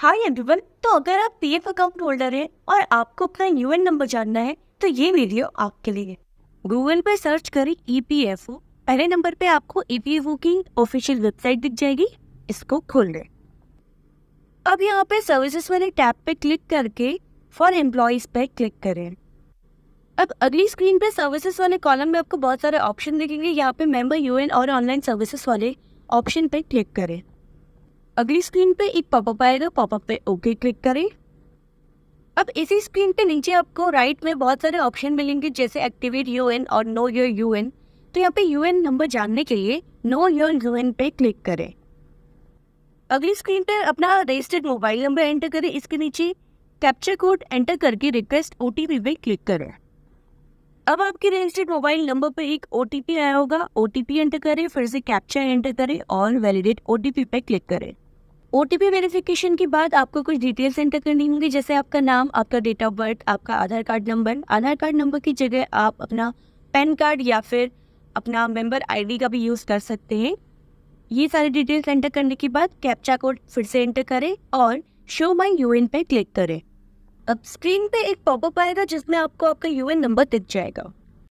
hi everyone तो अगर आप पीएफ अकाउंट होल्डर हैं और आपको अपना यूएन नंबर जानना है तो ये वीडियो आपके लिए गूगल पर सर्च करें ईपीएफओ e पहले नंबर पे आपको ईपीएफओ e की ऑफिशियल वेबसाइट दिख जाएगी इसको खोल लें अब यहाँ पे सर्विसेज वाले टैब पे क्लिक करके फॉर एम्प्लॉयज पे क्लिक करें अब अगली स्क्रीन पे सर्विसेज वाले कॉलम में आपको बहुत सारे ऑप्शन दिखेंगे यहाँ पे मेंबर यूएन और ऑनलाइन सर्विसेज वाले ऑप्शन पे क्लिक करें अगली स्क्रीन पे एक पॉपअप आएगा पॉपअप पे ओके क्लिक करें अब इसी स्क्रीन पे नीचे आपको राइट में बहुत सारे ऑप्शन मिलेंगे जैसे एक्टिवेट यूएन और नो योर यूएन तो यहाँ पे यूएन नंबर जानने के लिए नो योर यूएन पे क्लिक करें अगली स्क्रीन पे अपना रजिस्टर्ड मोबाइल नंबर एंटर करें इसके नीचे कैप्चर कोड एंटर करके रिक्वेस्ट ओ पे क्लिक करें अब आपके रजिस्टर्ड मोबाइल नंबर पर एक ओ आया होगा ओ एंटर करें फिर से कैप्चर एंटर करें और वैलिडेट ओ पे क्लिक करें ओ टी पी वेरीफ़िकेशन के बाद आपको कुछ डिटेल्स एंटर करनी होंगी जैसे आपका नाम आपका डेट ऑफ बर्थ आपका Aadhaar card number Aadhaar card number की जगह आप अपना पैन कार्ड या फिर अपना मेंबर आईडी का भी यूज़ कर सकते हैं ये सारी डिटेल्स एंटर करने के बाद कैप्चा कोड फिर से एंटर करें और शो माई यू एन पर क्लिक करें अब स्क्रीन पे एक पॉपअप आएगा जिसमें आपको आपका यू एन नंबर दिख जाएगा